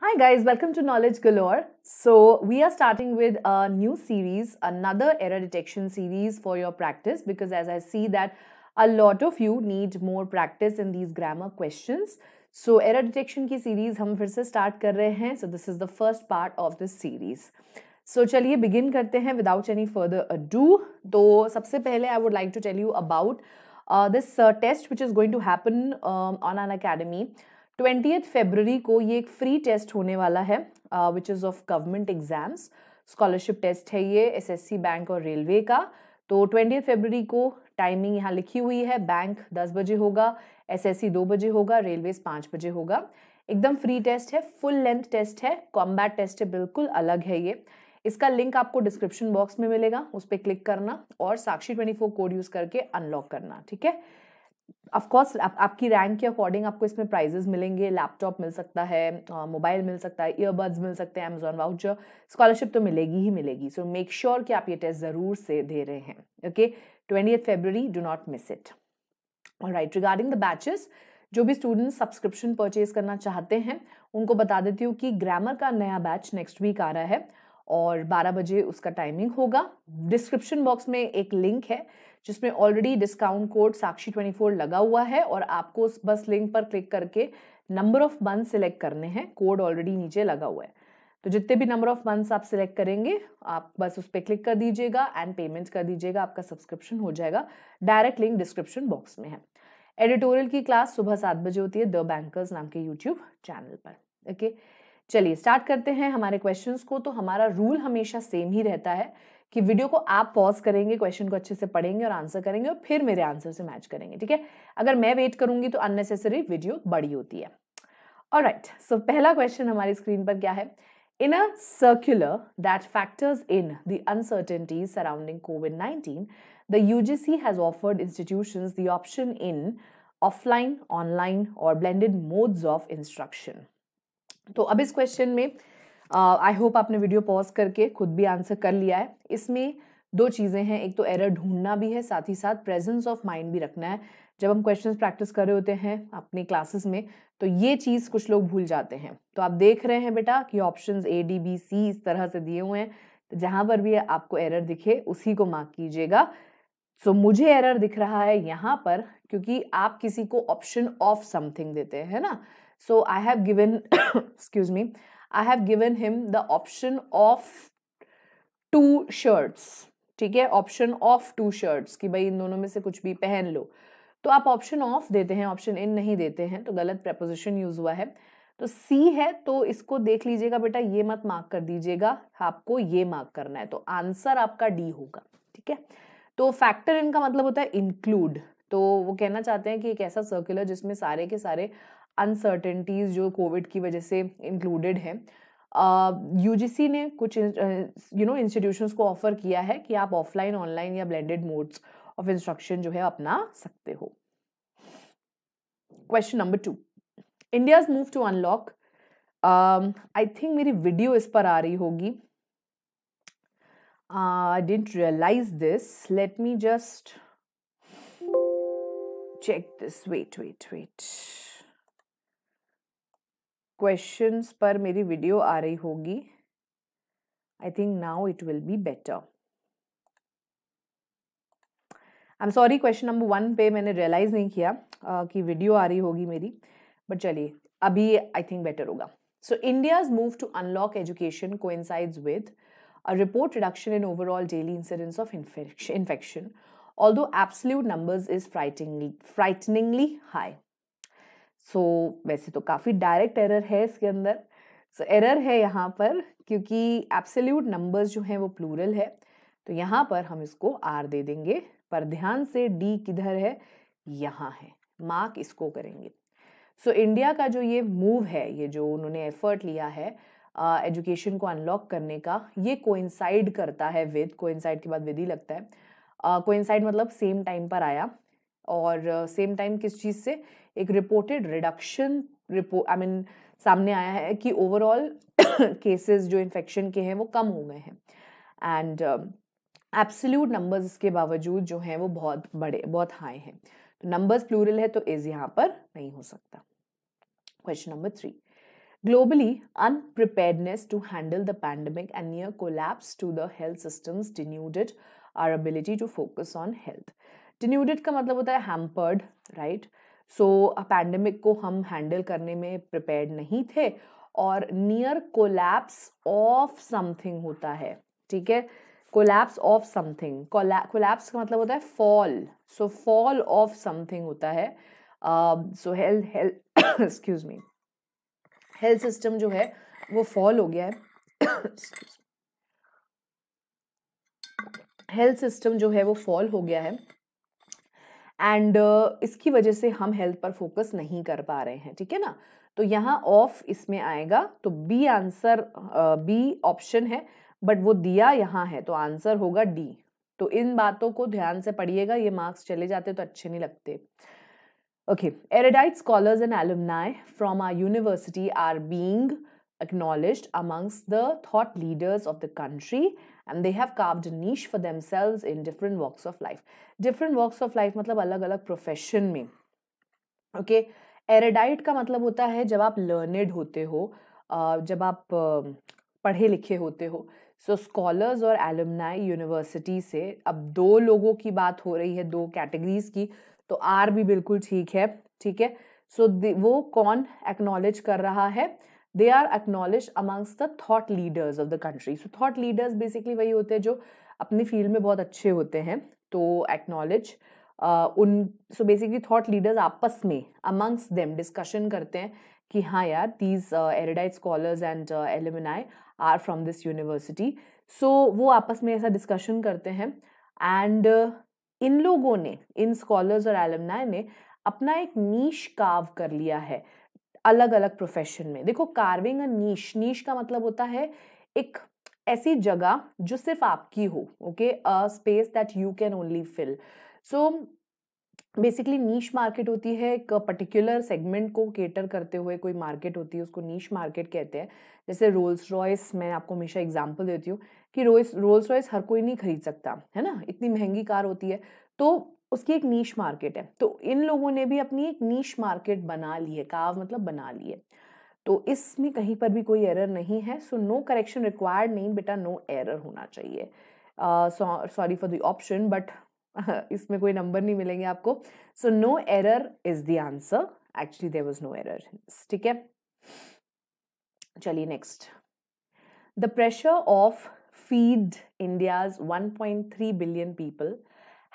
Hi guys, welcome to Knowledge Galore. So we are starting with a new series, another error detection series for your practice because as I see that a lot of you need more practice in these grammar questions. So error detection ki series hum फिर se start कर रहे So this is the first part of this series. so, चलिए begin करते हैं without any further ado. तो सबसे पहले I would like to tell you about test which is going to happen happen um, on An Academy. Twenty February को ये एक free test होने वाला है which is of government exams scholarship test है ये एसएससी बैंक और railway का तो ट्वेंटी फेबररी को टाइमिंग यहाँ लिखी हुई है बैंक दस बजे होगा एसएससी दो बजे होगा रेलवेज पाँच बजे होगा एकदम फ्री टेस्ट है फुल लेंथ टेस्ट है कॉम्बैट टेस्ट है बिल्कुल अलग है ये इसका लिंक आपको डिस्क्रिप्शन बॉक्स में मिलेगा उस पर क्लिक करना और Sakshi twenty four code use करके अनलॉक करना ठीक है ऑफकोर्स आप, आपकी रैंक के अकॉर्डिंग आपको इसमें प्राइजेस मिलेंगे लैपटॉप मिल सकता है मोबाइल मिल सकता है ईयरबड्स मिल सकते हैं अमेजोन वाउचर स्कॉलरशिप तो मिलेगी ही मिलेगी सो मेक श्योर कि आप ये टेस्ट ज़रूर से दे रहे हैं okay twenty February do not miss it और राइट रिगार्डिंग द बैचेस जो भी स्टूडेंट सब्सक्रिप्शन परचेज करना चाहते हैं उनको बता देती हूँ कि ग्रामर का नया बैच नेक्स्ट वीक आ रहा है और 12 बजे उसका टाइमिंग होगा डिस्क्रिप्शन बॉक्स में एक लिंक है जिसमें already discount code Sakshi twenty four लगा हुआ है और आपको उस बस लिंक पर क्लिक करके नंबर ऑफ मंथ सिलेक्ट करने हैं कोड ऑलरेडी नीचे लगा हुआ है तो जितने भी नंबर ऑफ मंथ्स आप सिलेक्ट करेंगे आप बस उस पर क्लिक कर दीजिएगा एंड पेमेंट कर दीजिएगा आपका सब्सक्रिप्शन हो जाएगा डायरेक्ट लिंक डिस्क्रिप्शन बॉक्स में है एडिटोरियल की क्लास सुबह सात बजे होती है द बैंकर्स नाम के यूट्यूब चैनल पर ओके चलिए स्टार्ट करते हैं हमारे क्वेश्चंस को तो हमारा रूल हमेशा सेम ही रहता है कि वीडियो को आप पॉज करेंगे क्वेश्चन को अच्छे से पढ़ेंगे और आंसर करेंगे और फिर मेरे आंसर से मैच करेंगे ठीक है अगर मैं वेट करूंगी तो अननेसेसरी वीडियो बड़ी होती है और राइट सो पहला क्वेश्चन हमारी स्क्रीन पर क्या है in a circular that factors in the uncertainty surrounding COVID nineteen the U G C has offered institution the option in offline online और ब्लेंडेड मोड्स ऑफ इंस्ट्रक्शन तो अब इस question में आई होप आपने video pause करके खुद भी answer कर लिया है इसमें दो चीज़ें हैं एक तो एरर ढूंढना भी है साथ ही साथ प्रेजेंस ऑफ माइंड भी रखना है जब हम क्वेश्चंस प्रैक्टिस कर रहे होते हैं अपने क्लासेस में तो ये चीज़ कुछ लोग भूल जाते हैं तो आप देख रहे हैं बेटा कि options A D B C इस तरह से दिए हुए हैं तो जहाँ पर भी आपको एरर दिखे उसी को मार्क कीजिएगा सो so, मुझे एरर दिख रहा है यहाँ पर क्योंकि आप किसी को ऑप्शन ऑफ समथिंग देते हैं ना so I have given excuse me I have given him the option of two shirts ठीक है ऑप्शन ऑफ टू शर्ट्स कि भाई इन दोनों में से कुछ भी पहन लो तो आप ऑप्शन ऑफ देते हैं ऑप्शन इन नहीं देते हैं तो गलत प्रपोजिशन यूज हुआ है तो सी है तो इसको देख लीजिएगा बेटा ये मत मार्क कर दीजिएगा आपको ये मार्क करना है तो आंसर आपका डी होगा ठीक है तो फैक्टर इनका मतलब होता है इंक्लूड तो वो कहना चाहते हैं कि एक ऐसा सर्कुलर जिसमें सारे के सारे अनसर्टेनिटीज़ जो कोविड की वजह से इंक्लूडेड है यू uh, जी ने कुछ यू नो इंस्टीट्यूशंस को ऑफर किया है कि आप ऑफलाइन ऑनलाइन या ब्लेंडेड मोड्स ऑफ इंस्ट्रक्शन जो है अपना सकते हो question number two India's move to unlock I think मेरी वीडियो इस पर आ रही होगी I didn't realise this let me just check this wait wait wait questions पर मेरी वीडियो आ रही होगी I think now it will be better I am sorry question number one पे मैंने रियलाइज़ नहीं किया uh, कि वीडियो आ रही होगी मेरी बट चलिए अभी आई थिंक बेटर होगा so India's move to unlock education coincides with report reduction in overall daily daily of infection although absolute number is frighteningly frighteningly high so so, वैसे तो काफ़ी डायरेक्ट एरर है इसके अंदर सो so, error है यहाँ पर क्योंकि एब्सोल्यूट नंबर्स जो हैं वो प्लूरल है तो यहाँ पर हम इसको आर दे देंगे पर ध्यान से डी किधर है यहाँ है मार्क इसको करेंगे सो so, इंडिया का जो ये मूव है ये जो उन्होंने एफर्ट लिया है एजुकेशन uh, को अनलॉक करने का ये कोइंसाइड करता है विद कोइंसाइड के बाद विद ही लगता है कोइंसाइड uh, मतलब सेम टाइम पर आया और सेम uh, टाइम किस चीज़ से एक reported reduction report I mean सामने आया है कि ओवरऑल केसेस जो इन्फेक्शन के हैं वो कम हो गए हैं एंड एब्सोल्यूट नंबर्स इसके बावजूद जो हैं वो बहुत बड़े बहुत हाई हैं तो नंबर्स प्लूरल है तो इज यहाँ पर नहीं हो सकता question number three globally unpreparedness to handle the pandemic and near collapse to the health systems denuded our ability to focus on health denuded का मतलब होता है hampered right right? So so, pandemic को हम हैंडल करने में prepared नहीं थे और नियर कोलैप्स ऑफ समथिंग होता है ठीक है कोलैप्स ऑफ समथिंग कोलैप्स का मतलब होता है fall so fall of something होता है so health health excuse me health system जो है वो फॉल हो गया है हेल्थ सिस्टम जो है वो फॉल हो गया है एंड uh, इसकी वजह से हम हेल्थ पर फोकस नहीं कर पा रहे हैं ठीक है ना तो यहाँ ऑफ इसमें आएगा तो बी आंसर बी ऑप्शन है बट वो दिया यहाँ है तो आंसर होगा डी तो इन बातों को ध्यान से पढ़िएगा ये मार्क्स चले जाते तो अच्छे नहीं लगते okay erudite scholars and alumni from our university are being acknowledged amongst the thought leaders of the country and they have carved a niche for themselves in different walks of life different walks of life matlab alag alag profession mein okay erudite ka matlab hota hai jab aap learned hote होते हो जब आप पढ़े लिखे होते हो so scholars और alumni university से अब दो लोगों की बात हो रही है दो कैटेगरीज की तो आर भी बिल्कुल ठीक है ठीक है सो so, वो कौन एक्नॉलेज कर रहा है they are acknowledge amongst the thought leaders of the country so thought leaders basically वही होते हैं जो अपनी फील्ड में बहुत अच्छे होते हैं तो एक्नॉलेज uh, उन सो बेसिकली थॉट लीडर्स आपस में अमंग्स देम डिस्कशन करते हैं कि हाँ यार these erudite scholars and alumni are from this university so वो आपस में ऐसा डिस्कशन करते हैं एंड uh, इन लोगों ने इन स्कॉलर्स और एलिमिनाई ने अपना एक नीश काव कर लिया है अलग अलग प्रोफेशन में देखो कार्विंग अ नीश नीश का मतलब होता है एक ऐसी जगह जो सिर्फ आपकी हो okay a space that you can only fill so basically niche market होती है एक पर्टिकुलर सेगमेंट को केटर करते हुए कोई मार्केट होती है उसको नीश मार्केट कहते हैं जैसे रोल्स रॉयस मैं आपको हमेशा एग्जांपल देती हूँ कि रोल्स रोल्स रॉयस हर कोई नहीं खरीद सकता है ना इतनी महंगी कार होती है तो उसकी एक नीश मार्केट है तो इन लोगों ने भी अपनी एक नीश मार्केट बना ली है काव मतलब बना ली है तो इसमें कहीं पर भी कोई एरर नहीं है सो नो करेक्शन रिक्वायर्ड नहीं बेटा नो एरर होना चाहिए sorry for the option but इसमें कोई नंबर नहीं मिलेंगे आपको so no error is the answer actually there was no error ठीक है चलिए next the pressure of one point 1.3 billion people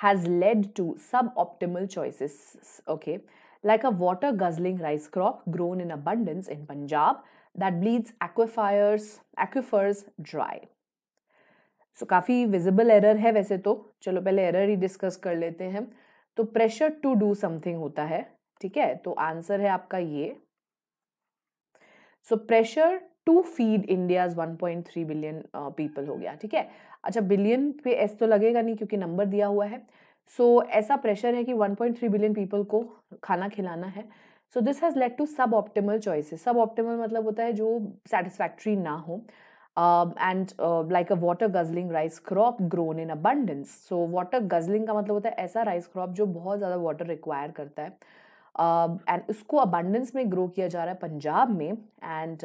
has led to suboptimal choices. Okay, like a water guzzling rice crop grown in abundance in Punjab that bleeds aquifers, aquifers dry. So so, काफ़ी visible error है वैसे तो चलो पहले error ही discuss कर लेते हैं तो प्रेशर टू डू समथिंग होता है ठीक है तो आंसर है आपका ये so pressure to feed India's 1.3 billion people हो गया ठीक है अच्छा बिलियन पे एस तो लगेगा नहीं क्योंकि नंबर दिया हुआ है सो so, ऐसा प्रेशर है कि 1.3 बिलियन पीपल को खाना खिलाना है so this has led to suboptimal choices suboptimal मतलब होता है जो सेटिस्फैक्ट्री ना हो and like a water guzzling rice crop grown in abundance so water guzzling का मतलब होता है ऐसा राइस क्रॉप जो बहुत ज़्यादा वाटर रिक्वायर करता है एंड um, uh, उसको अबंडेंस में ग्रो किया जा रहा है पंजाब में and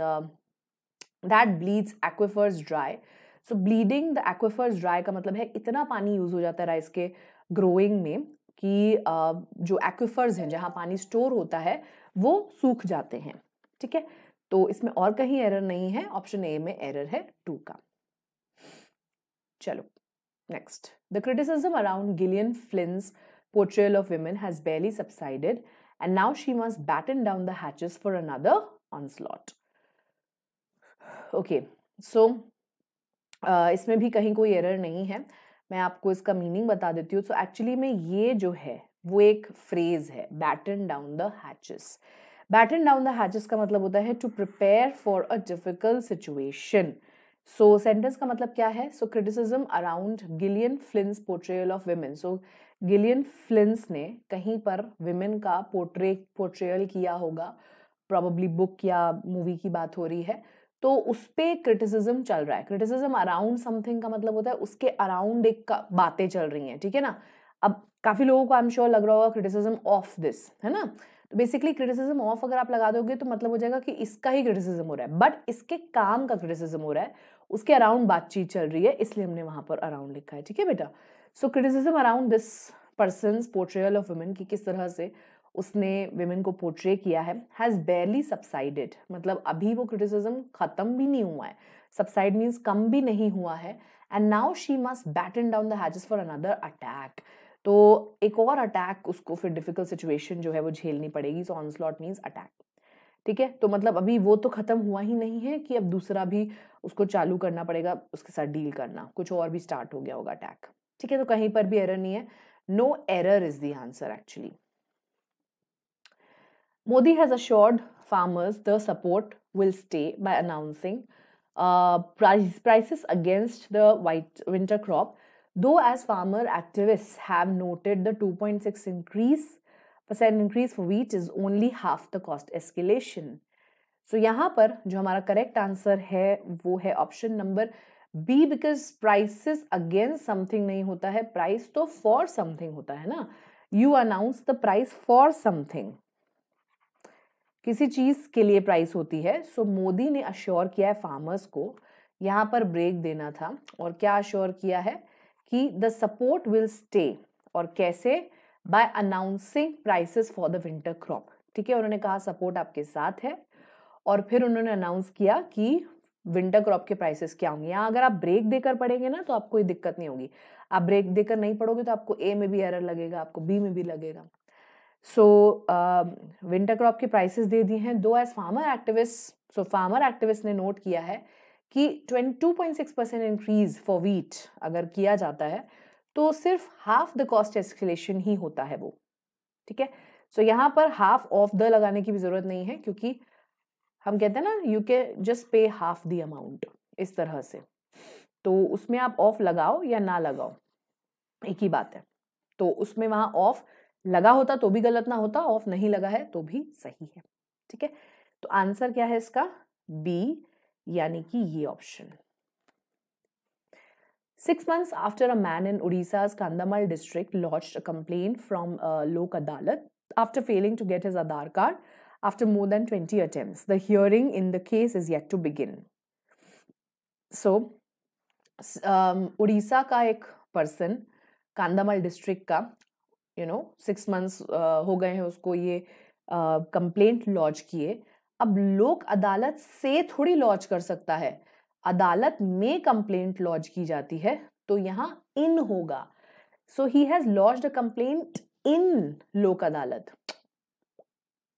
that bleeds aquifers dry so bleeding the aquifers dry का मतलब है इतना पानी यूज़ हो जाता है राइस के ग्रोइंग में कि uh, जो एक्वेफर्स हैं जहाँ पानी स्टोर होता है वो सूख जाते हैं ठीक है तो इसमें और कहीं एरर नहीं है ऑप्शन ए में एरर है टू का चलो next the criticism around Gillian Flynn's portrayal of of has barely barely and now she she batten down the hatches for for onslaught okay so इसमें भी कहीं कोई एरर नहीं है मैं आपको इसका मीनिंग बता देती हूँ सो एक्चुअली में ये जो है वो एक फ्रेज है batten down the hatches batten down the hatches का मतलब होता है to prepare for a difficult situation so sentence का मतलब क्या है so criticism around Gillian Flynn's portrayal of women so Gillian Flynn's ने कहीं पर वेमेन का पोर्ट्रे पोर्ट्रेयल किया होगा प्रॉब्ली बुक या मूवी की बात हो रही है तो उस पर क्रिटिसिज्म चल रहा है क्रिटिसिज्म अराउंड समथिंग का मतलब होता है उसके अराउंड एक बातें चल रही हैं ठीक है ना अब काफ़ी लोगों को आई एम श्योर लग रहा होगा क्रिटिसिज्म ऑफ दिस है ना तो बेसिकली क्रिटिसिज्म ऑफ अगर आप लगा दोगे तो मतलब हो जाएगा कि इसका ही क्रिटिसिज्म हो रहा है बट इसके काम का क्रिटिसिज्म हो रहा है उसके अराउंड बातचीत चल रही है इसलिए हमने वहाँ पर अराउंड लिखा है ठीक है बेटा so criticism around this person portrayal of women की किस तरह से उसने विमेन को पोर्ट्रे किया है हैज़ बेरली सबसाइडेड मतलब अभी वो क्रिटिसिज्म ख़त्म भी नहीं हुआ है सबसाइड मीन्स कम भी नहीं हुआ है and now she must batten down the hatches for another attack तो एक और अटैक उसको फिर डिफिकल्ट सिचुएशन जो है वो झेलनी पड़ेगी सो ऑनस्लॉट मीन्स अटैक ठीक है तो मतलब अभी वो तो ख़त्म हुआ ही नहीं है कि अब दूसरा भी उसको चालू करना पड़ेगा उसके साथ डील करना कुछ और भी स्टार्ट हो गया होगा अटैक ठीक है तो कहीं पर भी एरर नहीं है no error is the answer actually Modi has assured farmers the support will stay by announcing uh, prices against the white winter crop. Though, as farmer activists have noted, the 2.6 increase percent increase for wheat is only half the cost escalation. So, यहाँ पर जो हमारा correct answer है, वो है option number B because prices against something नहीं होता है, price तो for something होता है ना? You announce the price for something. किसी चीज के लिए प्राइस होती है सो मोदी ने अश्योर किया है फार्मर्स को यहाँ पर ब्रेक देना था और क्या अश्योर किया है कि द सपोर्ट विल स्टे और कैसे by announcing prices for the winter crop ठीक है उन्होंने कहा सपोर्ट आपके साथ है और फिर उन्होंने अनाउंस किया कि विंटर क्रॉप के प्राइसेस क्या होंगे यहाँ अगर आप ब्रेक देकर पढ़ेंगे ना तो आपको कोई दिक्कत नहीं होगी आप ब्रेक देकर नहीं पढ़ोगे तो आपको ए में भी एरर लगेगा आपको बी में भी लगेगा सो विंटर क्रॉप की प्राइसेस दे दी हैं though as farmer activist so farmer activist ने नोट किया है कि twenty two point six percent increase for wheat अगर किया जाता है तो सिर्फ हाफ द कॉस्ट एस्केलेशन ही होता है वो ठीक है सो so, यहाँ पर हाफ ऑफ द लगाने की भी ज़रूरत नहीं है क्योंकि हम कहते हैं ना यू के जस्ट पे हाफ द अमाउंट इस तरह से तो उसमें आप ऑफ लगाओ या ना लगाओ एक ही बात है तो उसमें वहां ऑफ लगा होता तो भी गलत ना होता ऑफ नहीं लगा है तो भी सही है ठीक है तो आंसर क्या है इसका बी यानी कि ये option six months after a man in Orissa's Kandhamal district launch a complain from Lok Adalat after failing to get his Aadhaar card after more than twenty attempt the hearing in the case is yet to begin so Orissa का एक person Kandhamal district का you know six months हो गए हैं उसको ये complaint uh, launch किए अब लोक अदालत से थोड़ी लॉन्च कर सकता है अदालत में कंप्लेंट लॉन्च की जाती है तो यहाँ इन होगा so he has launch a complaint in Lok Adalat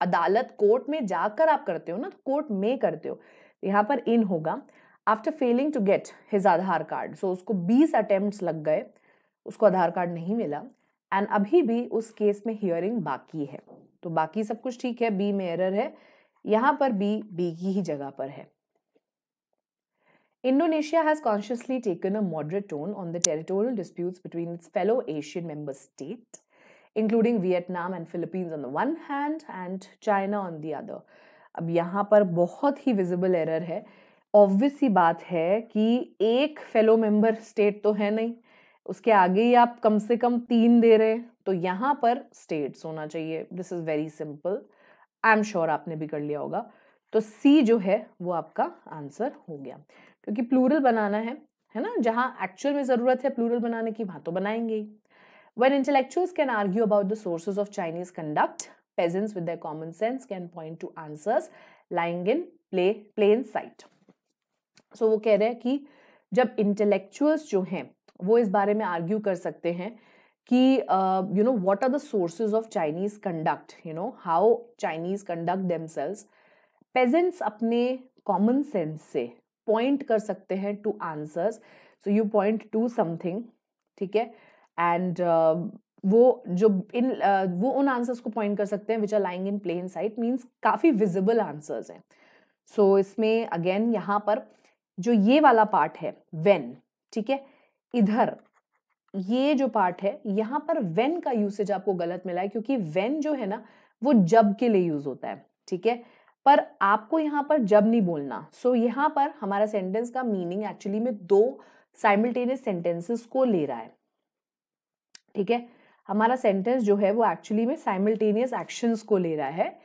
अदालत कोर्ट में जाकर आप करते हो ना तो कोर्ट में करते हो यहाँ पर इन होगा after failing to get his Aadhaar card so उसको 20 अटेम्प्ट लग गए उसको आधार कार्ड नहीं मिला एंड अभी भी उस केस में हियरिंग बाकी है तो बाकी सब कुछ ठीक है बी में एरर है यहां पर बी बी की ही जगह पर है Indonesia has consciously taken a moderate tone on the territorial dispute between its fellow ASEAN member state including Vietnam and Philippines on the one hand and China on the other अब यहाँ पर बहुत ही visible error है obvious ही बात है कि एक फेलो मेंबर स्टेट तो है नहीं उसके आगे ही आप कम से कम तीन दे रहे तो यहाँ पर स्टेट्स होना चाहिए this is very simple I am sure आपने भी कर लिया होगा तो सी जो है वो आपका आंसर हो गया क्योंकि प्लूरल बनाना है है ना जहाँ एक्चुअल में जरूरत है प्लूरल बनाने की वहां तो बनाएंगे ही one intellectuals can argue about the source of Chinese conduct peasants with common sense can point to answer lying in play plain sight so वो कह रहे हैं कि जब इंटेलेक्चुअल्स जो हैं वो इस बारे में आर्ग्यू कर सकते हैं कि you know what are the sources of Chinese conduct you know how Chinese conduct themselves pageants अपने कॉमन सेंस से पॉइंट कर सकते हैं to answers so you point to something ठीक है एंड वो जो इन वो उन आंसर्स को पॉइंट कर सकते हैं which are lying in plain sight means काफ़ी विजिबल आंसर्स हैं सो so, इसमें अगेन यहाँ पर जो ये वाला पार्ट है वेन ठीक है इधर ये जो पार्ट है यहां पर वेन का यूसेज आपको गलत मिला है क्योंकि वेन जो है ना वो जब के लिए यूज होता है ठीक है पर आपको यहाँ पर जब नहीं बोलना सो so, यहाँ पर हमारा सेंटेंस का मीनिंग एक्चुअली में दो साइमल्टेनियस सेंटेंसेस को ले रहा है ठीक है हमारा सेंटेंस जो है वो एक्चुअली में साइमल्टेनियस एक्शंस को ले रहा है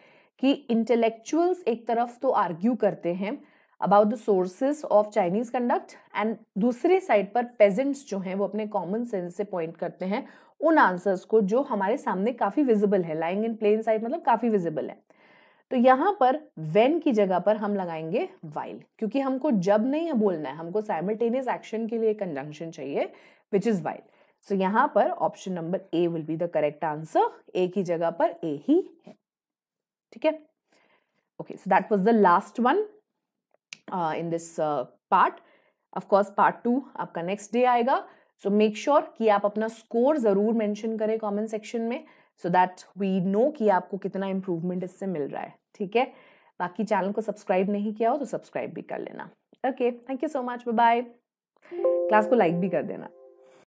कि इंटेलेक्चुअल्स एक तरफ तो आर्ग्यू करते हैं about the sources of Chinese conduct and दूसरे साइड पर पेजेंट्स जो हैं वो अपने कॉमन सेंस से पॉइंट करते हैं उन आंसर्स को जो हमारे सामने काफ़ी विजिबल है लाइंग इन प्लेन साइड मतलब काफ़ी विजिबल है तो यहाँ पर वेन की जगह पर हम लगाएंगे वाइल क्योंकि हमको जब नहीं है बोलना है हमको साइमल्टेनियस एक्शन के लिए कंजंक्शन चाहिए विच इज़ वाइल सो यहाँ पर option number A will be the correct answer A की जगह पर ए ही है ठीक है okay so that was the last one in this part of course part two आपका नेक्स्ट डे आएगा सो मेक श्योर कि आप अपना स्कोर ज़रूर मेंशन करें कमेंट सेक्शन में सो दैट वी नो कि आपको कितना इम्प्रूवमेंट इससे मिल रहा है ठीक है बाकी चैनल को सब्सक्राइब नहीं किया हो तो सब्सक्राइब भी कर लेना okay thank you so much bye class को लाइक भी कर देना